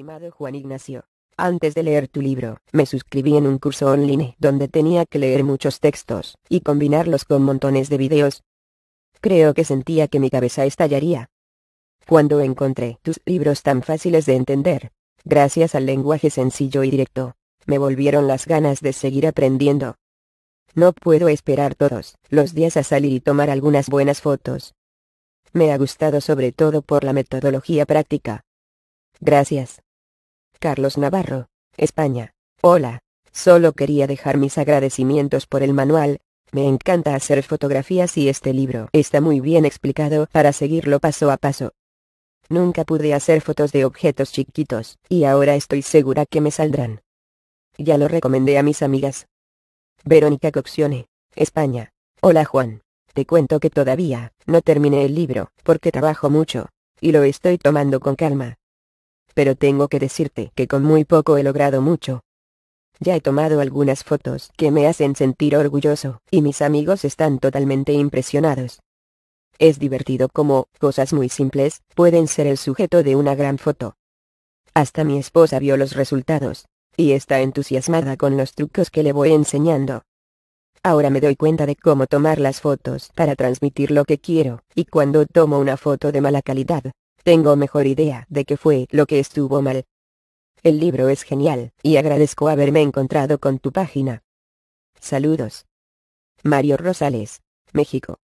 Estimado Juan Ignacio, antes de leer tu libro, me suscribí en un curso online donde tenía que leer muchos textos y combinarlos con montones de videos. Creo que sentía que mi cabeza estallaría. Cuando encontré tus libros tan fáciles de entender, gracias al lenguaje sencillo y directo, me volvieron las ganas de seguir aprendiendo. No puedo esperar todos los días a salir y tomar algunas buenas fotos. Me ha gustado sobre todo por la metodología práctica. Gracias. Carlos Navarro, España. Hola. Solo quería dejar mis agradecimientos por el manual, me encanta hacer fotografías y este libro está muy bien explicado para seguirlo paso a paso. Nunca pude hacer fotos de objetos chiquitos, y ahora estoy segura que me saldrán. Ya lo recomendé a mis amigas. Verónica Coccione, España. Hola Juan. Te cuento que todavía no terminé el libro, porque trabajo mucho, y lo estoy tomando con calma pero tengo que decirte que con muy poco he logrado mucho. Ya he tomado algunas fotos que me hacen sentir orgulloso, y mis amigos están totalmente impresionados. Es divertido como, cosas muy simples, pueden ser el sujeto de una gran foto. Hasta mi esposa vio los resultados, y está entusiasmada con los trucos que le voy enseñando. Ahora me doy cuenta de cómo tomar las fotos para transmitir lo que quiero, y cuando tomo una foto de mala calidad, tengo mejor idea de qué fue lo que estuvo mal. El libro es genial, y agradezco haberme encontrado con tu página. Saludos. Mario Rosales, México.